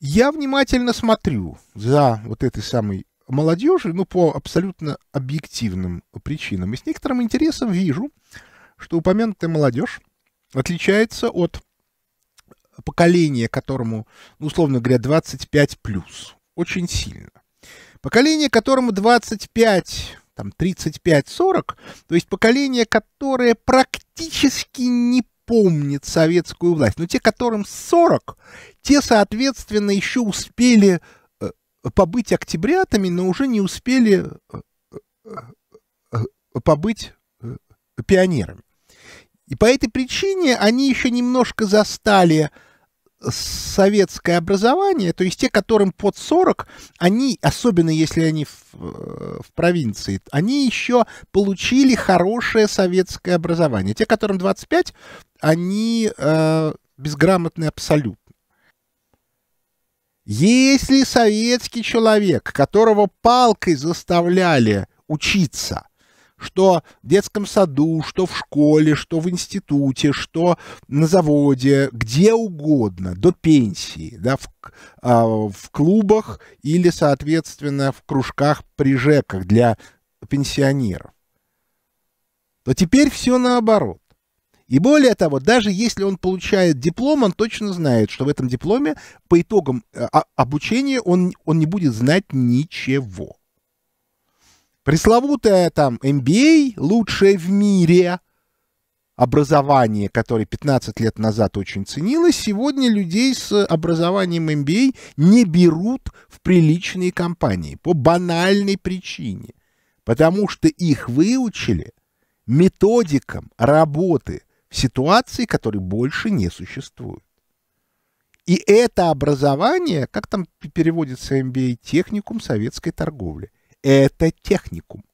Я внимательно смотрю за вот этой самой молодежью, ну, по абсолютно объективным причинам. И с некоторым интересом вижу, что упомянутая молодежь отличается от поколения, которому, ну, условно говоря, 25 плюс, очень сильно. Поколение, которому 25, там, 35, 40, то есть поколение, которое практически не помнит советскую власть. Но те, которым 40, те, соответственно, еще успели э, побыть октябрятами, но уже не успели э, э, побыть пионерами. И по этой причине они еще немножко застали э, советское образование, то есть те, которым под 40, они, особенно если они в, э, в провинции, они еще получили хорошее советское образование. Те, которым 25, они э, безграмотны абсолютно. Если советский человек, которого палкой заставляли учиться – что в детском саду, что в школе, что в институте, что на заводе, где угодно, до пенсии, да, в, а, в клубах или, соответственно, в кружках при ЖЭКах для пенсионеров, то теперь все наоборот. И более того, даже если он получает диплом, он точно знает, что в этом дипломе по итогам э, а, обучения он, он не будет знать ничего. Пресловутая там MBA, а лучшее в мире образование, которое 15 лет назад очень ценилось, сегодня людей с образованием MBA а не берут в приличные компании по банальной причине. Потому что их выучили методикам работы в ситуации, которые больше не существуют. И это образование, как там переводится MBA, а, техникум советской торговли это техникум.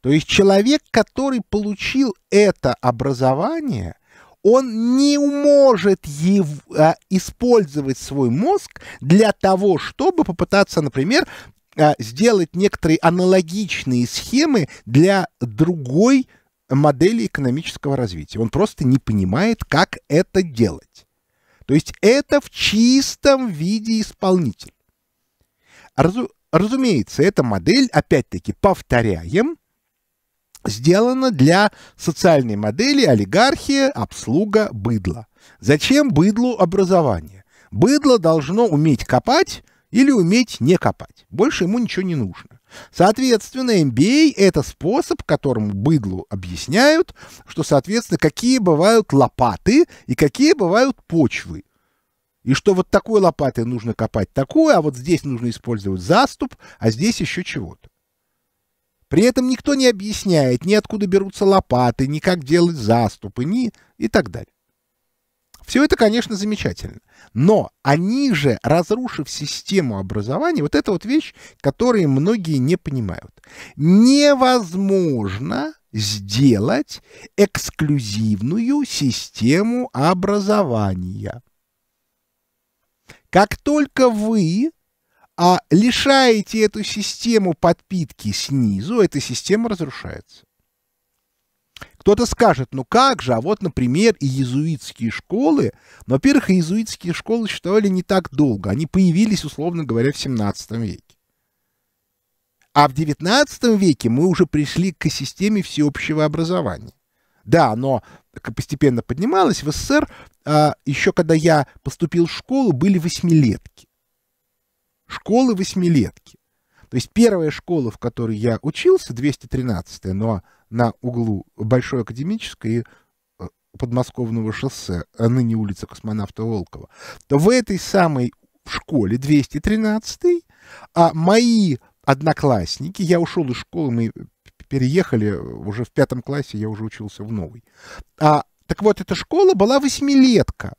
То есть человек, который получил это образование, он не может его, а, использовать свой мозг для того, чтобы попытаться, например, а, сделать некоторые аналогичные схемы для другой модели экономического развития. Он просто не понимает, как это делать. То есть это в чистом виде исполнитель. Разу... Разумеется, эта модель, опять-таки, повторяем, сделана для социальной модели олигархия, обслуга, быдла. Зачем быдлу образование? Быдло должно уметь копать или уметь не копать. Больше ему ничего не нужно. Соответственно, MBA – это способ, которым быдлу объясняют, что, соответственно, какие бывают лопаты и какие бывают почвы и что вот такой лопатой нужно копать такую, а вот здесь нужно использовать заступ, а здесь еще чего-то. При этом никто не объясняет ни откуда берутся лопаты, ни как делать заступы, ни и так далее. Все это, конечно, замечательно. Но они же, разрушив систему образования, вот это вот вещь, которую многие не понимают. Невозможно сделать эксклюзивную систему образования. Как только вы а, лишаете эту систему подпитки снизу, эта система разрушается. Кто-то скажет, ну как же, а вот, например, иезуитские школы, но, во-первых, иезуитские школы существовали не так долго, они появились, условно говоря, в 17 веке. А в 19 веке мы уже пришли к системе всеобщего образования. Да, но постепенно поднималась. В СССР а, еще когда я поступил в школу, были восьмилетки. Школы восьмилетки. То есть первая школа, в которой я учился, 213-я, но на углу Большой Академической и э, подмосковного шоссе, а ныне улица Космонавта Волкова, то в этой самой школе 213 а мои одноклассники, я ушел из школы, мы переехали э, уже в пятом классе, я уже учился в новой. А, так вот, эта школа была восьмилетка.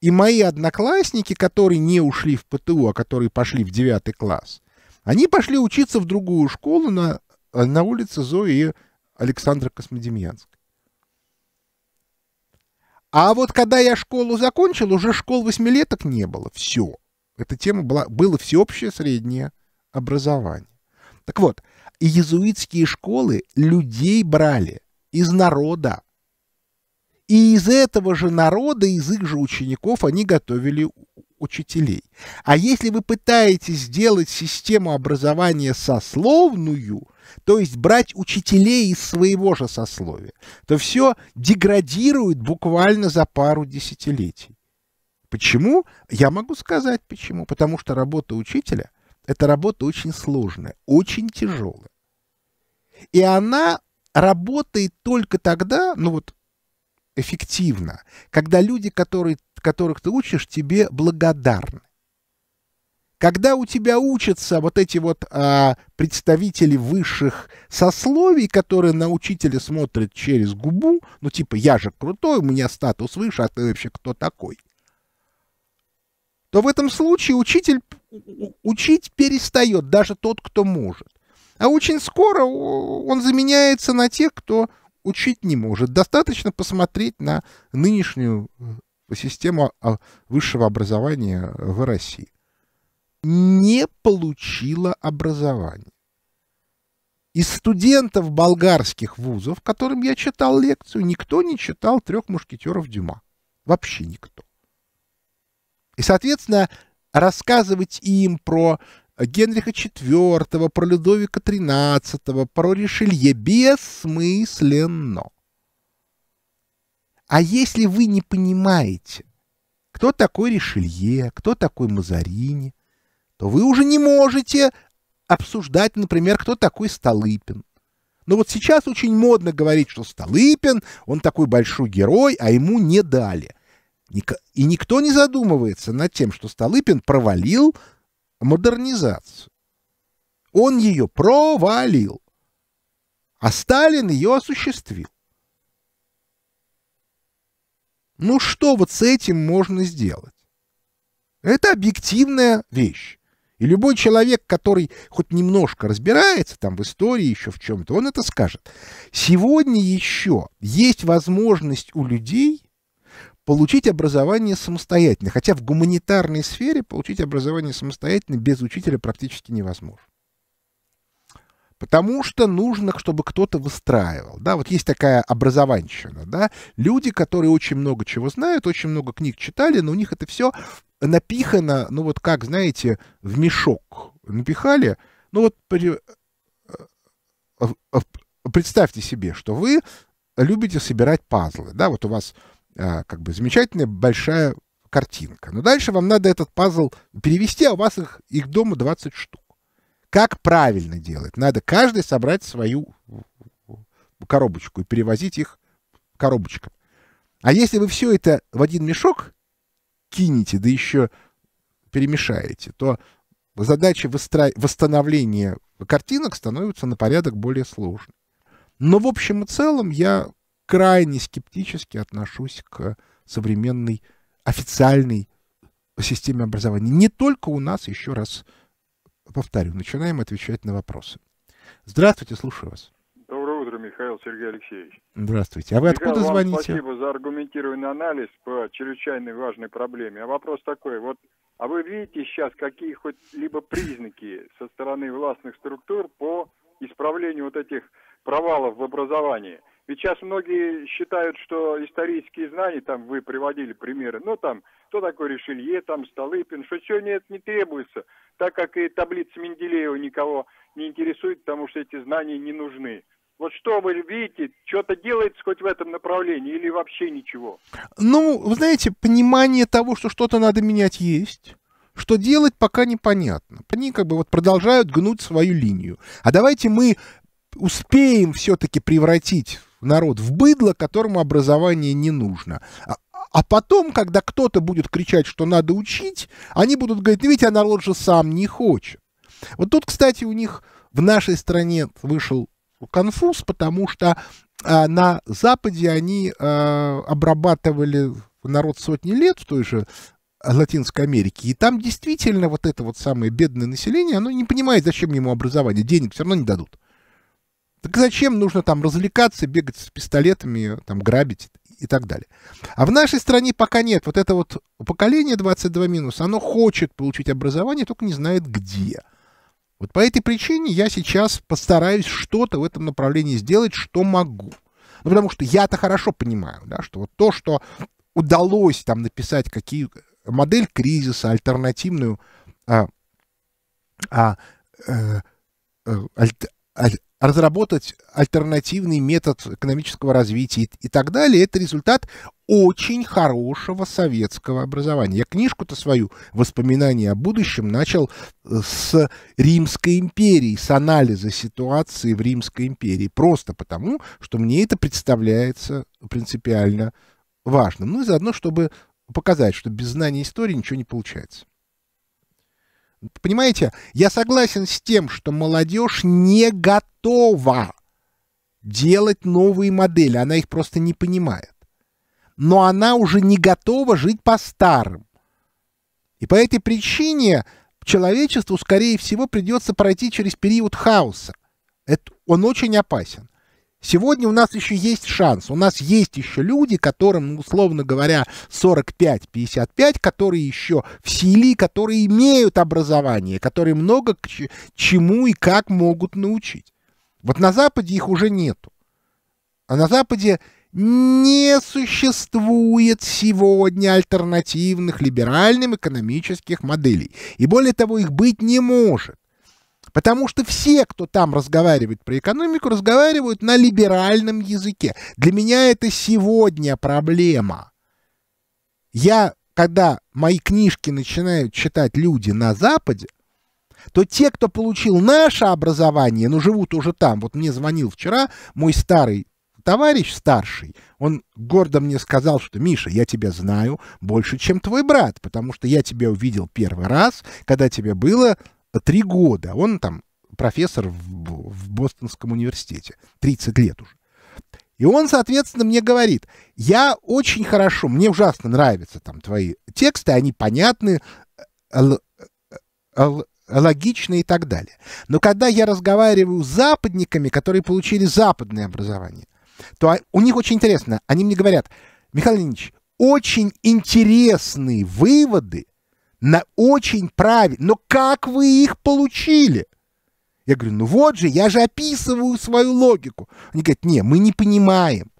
И мои одноклассники, которые не ушли в ПТУ, а которые пошли в девятый класс, они пошли учиться в другую школу на, э, на улице Зои и Александра Космодемьянской. А вот когда я школу закончил, уже школ восьмилеток не было. Все. Эта тема была, было всеобщее среднее образование. Так вот, и езуитские школы людей брали из народа. И из этого же народа, из их же учеников они готовили учителей. А если вы пытаетесь сделать систему образования сословную, то есть брать учителей из своего же сословия, то все деградирует буквально за пару десятилетий. Почему? Я могу сказать почему. Потому что работа учителя эта работа очень сложная, очень тяжелая. И она работает только тогда, ну вот эффективно, когда люди, которые, которых ты учишь, тебе благодарны. Когда у тебя учатся вот эти вот а, представители высших сословий, которые на учителя смотрят через губу, ну типа я же крутой, у меня статус выше, а ты вообще кто такой? то в этом случае учитель учить перестает, даже тот, кто может. А очень скоро он заменяется на тех, кто учить не может. Достаточно посмотреть на нынешнюю э, систему а, а, высшего образования в России. Не получила образование. Из студентов болгарских вузов, которым я читал лекцию, никто не читал трех мушкетеров Дюма. Вообще никто. И, соответственно, рассказывать им про Генриха IV, про Людовика XIII, про Ришелье бессмысленно. А если вы не понимаете, кто такой Ришелье, кто такой Мазарини, то вы уже не можете обсуждать, например, кто такой Столыпин. Но ну, вот сейчас очень модно говорить, что Столыпин, он такой большой герой, а ему не дали. И никто не задумывается над тем, что Столыпин провалил модернизацию. Он ее провалил, а Сталин ее осуществил. Ну что вот с этим можно сделать? Это объективная вещь. И любой человек, который хоть немножко разбирается там в истории еще в чем-то, он это скажет. Сегодня еще есть возможность у людей получить образование самостоятельно. Хотя в гуманитарной сфере получить образование самостоятельно без учителя практически невозможно. Потому что нужно, чтобы кто-то выстраивал. Да, вот есть такая образованщина, да, люди, которые очень много чего знают, очень много книг читали, но у них это все напихано, ну вот как, знаете, в мешок напихали. Ну вот э, э, э, представьте себе, что вы любите собирать пазлы, да, вот у вас а, как бы замечательная большая картинка. Но дальше вам надо этот пазл перевести, а у вас их, их дома 20 штук. Как правильно делать? Надо каждый собрать свою коробочку и перевозить их коробочкам. А если вы все это в один мешок кинете, да еще перемешаете, то задача выстра... восстановления картинок становится на порядок более сложной. Но в общем и целом я крайне скептически отношусь к современной официальной системе образования. Не только у нас, еще раз повторю, начинаем отвечать на вопросы. Здравствуйте, слушаю вас. Доброе утро, Михаил Сергей Алексеевич. Здравствуйте. А вы Михаил, откуда звоните? звоните? Спасибо за аргументированный анализ по чрезвычайно важной проблеме. А вопрос такой, вот а вы видите сейчас какие хоть либо признаки со стороны властных структур по исправлению вот этих провалов в образовании? Ведь сейчас многие считают, что исторические знания, там вы приводили примеры, ну там, кто такой Ришелье, там Столыпин, что сегодня это не требуется, так как и таблица Менделеева никого не интересует, потому что эти знания не нужны. Вот что вы видите, что-то делается хоть в этом направлении или вообще ничего? Ну, вы знаете, понимание того, что что-то надо менять, есть. Что делать, пока непонятно. Они как бы вот продолжают гнуть свою линию. А давайте мы успеем все-таки превратить народ в быдло, которому образование не нужно. А, а потом, когда кто-то будет кричать, что надо учить, они будут говорить, "Ну видите, а народ же сам не хочет. Вот тут, кстати, у них в нашей стране вышел конфуз, потому что а, на Западе они а, обрабатывали народ сотни лет в той же Латинской Америке, и там действительно вот это вот самое бедное население, оно не понимает, зачем ему образование, денег все равно не дадут. Так зачем нужно там развлекаться, бегать с пистолетами, там, грабить и так далее. А в нашей стране пока нет. Вот это вот поколение 22 минус, оно хочет получить образование, только не знает где. Вот по этой причине я сейчас постараюсь что-то в этом направлении сделать, что могу. Ну, потому что я-то хорошо понимаю, да, что вот то, что удалось там написать какие модель кризиса, альтернативную а, а, э, э альт, аль, разработать альтернативный метод экономического развития и так далее, это результат очень хорошего советского образования. Я книжку-то свою «Воспоминания о будущем» начал э, с Римской империи, с анализа ситуации в Римской империи, просто потому, что мне это представляется принципиально важным. Ну и заодно, чтобы показать, что без знания истории ничего не получается. Понимаете, я согласен с тем, что молодежь не готова готова делать новые модели, она их просто не понимает. Но она уже не готова жить по старым. И по этой причине человечеству, скорее всего, придется пройти через период хаоса. Это, он очень опасен. Сегодня у нас еще есть шанс. У нас есть еще люди, которым, ну, условно говоря, 45-55, которые еще в силе, которые имеют образование, которые много к чему и как могут научить. Вот на Западе их уже нету. А на Западе не существует сегодня альтернативных либеральным экономических моделей. И более того, их быть не может. Потому что все, кто там разговаривает про экономику, разговаривают на либеральном языке. Для меня это сегодня проблема. Я, когда мои книжки начинают читать люди на Западе, то те, кто получил наше образование, но живут уже там, вот мне звонил вчера мой старый товарищ старший, он гордо мне сказал, что «Миша, я тебя знаю больше, чем твой брат, потому что я тебя увидел первый раз, когда тебе было три года». Он там профессор в, в Бостонском университете, 30 лет уже. И он, соответственно, мне говорит, я очень хорошо, мне ужасно нравятся там твои тексты, они понятны, э, э, э, логично и так далее. Но когда я разговариваю с западниками, которые получили западное образование, то у них очень интересно, они мне говорят, Михаил Ильич, очень интересные выводы на очень правильно, но как вы их получили? Я говорю, ну вот же, я же описываю свою логику. Они говорят, не, мы не понимаем.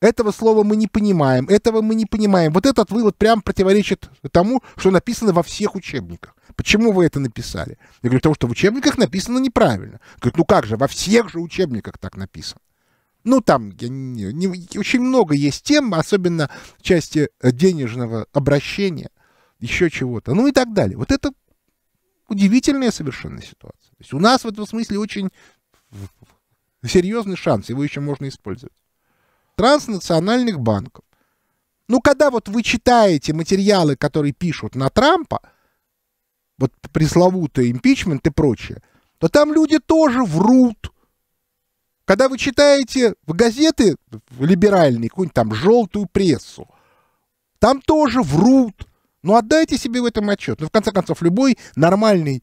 Этого слова мы не понимаем, этого мы не понимаем. Вот этот вывод прям противоречит тому, что написано во всех учебниках. Почему вы это написали? Я говорю, потому что в учебниках написано неправильно. Говорит, ну как же, во всех же учебниках так написано. Ну, там я не, не, очень много есть тем, особенно в части э, денежного обращения, еще чего-то, ну и так далее. Вот это удивительная совершенно ситуация. То есть у нас в этом смысле очень серьезный шанс, его еще можно использовать. Транснациональных банков. Ну, когда вот вы читаете материалы, которые пишут на Трампа, вот пресловутый импичмент и прочее, то там люди тоже врут. Когда вы читаете в газеты либеральные, какую-нибудь там желтую прессу, там тоже врут. Ну отдайте себе в этом отчет. Но ну, в конце концов, любой нормальный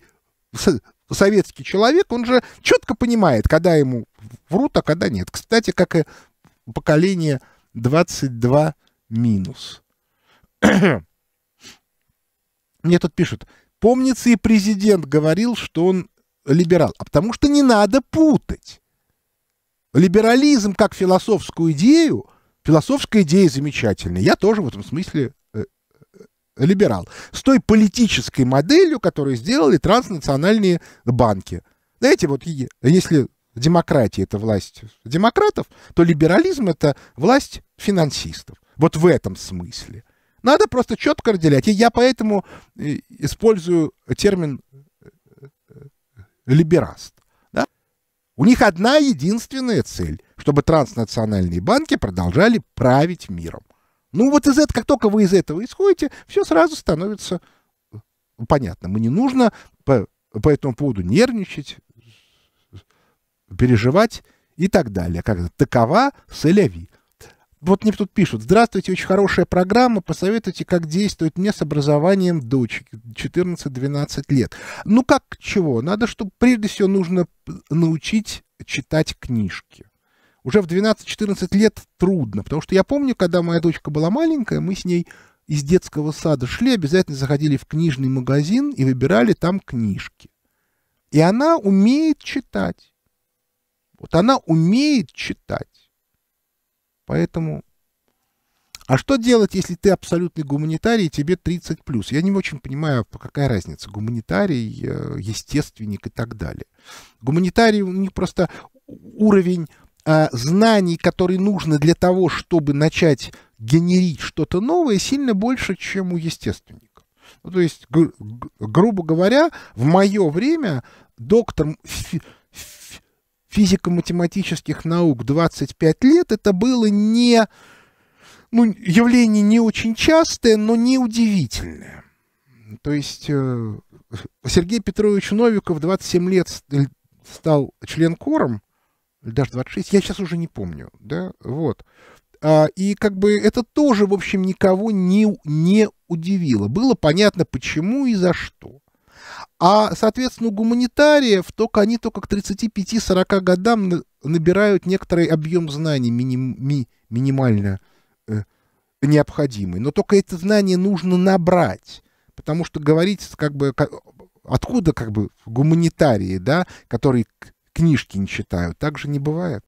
советский человек, он же четко понимает, когда ему врут, а когда нет. Кстати, как и поколение 22 минус. Мне тут пишут, Помнится, и президент говорил, что он либерал. А потому что не надо путать. Либерализм как философскую идею, философская идея замечательная. Я тоже в этом смысле э, э, либерал. С той политической моделью, которую сделали транснациональные банки. Знаете, вот если демократия — это власть демократов, то либерализм — это власть финансистов. Вот в этом смысле. Надо просто четко разделять. И я поэтому э, использую термин э, э, либераст. Да? У них одна единственная цель, чтобы транснациональные банки продолжали править миром. Ну вот из этого, как только вы из этого исходите, все сразу становится понятно. И не нужно по, по этому поводу нервничать, переживать и так далее. Как такова соляви. Вот мне тут пишут, здравствуйте, очень хорошая программа, посоветуйте, как действовать мне с образованием дочки 14-12 лет. Ну как чего? Надо, чтобы прежде всего нужно научить читать книжки. Уже в 12-14 лет трудно, потому что я помню, когда моя дочка была маленькая, мы с ней из детского сада шли, обязательно заходили в книжный магазин и выбирали там книжки. И она умеет читать. Вот она умеет читать. Поэтому... А что делать, если ты абсолютный гуманитарий, и тебе 30 плюс? Я не очень понимаю, какая разница. Гуманитарий, э, естественник и так далее. Гуманитарий, у них просто уровень э, знаний, который нужно для того, чтобы начать генерить что-то новое, сильно больше, чем у естественника. Ну, то есть, гру грубо говоря, в мое время доктор физико-математических наук 25 лет, это было не, ну, явление не очень частое, но не удивительное. То есть э, Сергей Петрович Новиков 27 лет э, стал членкором кором, даже 26, я сейчас уже не помню, да, вот. А, и как бы это тоже, в общем, никого не, не удивило. Было понятно, почему и за что. А, соответственно, у гуманитариев только они только к 35-40 годам набирают некоторый объем знаний миним, ми, минимально э, необходимый. Но только это знание нужно набрать, потому что говорить как бы как, откуда как бы гуманитарии, да, которые книжки не читают, так же не бывает.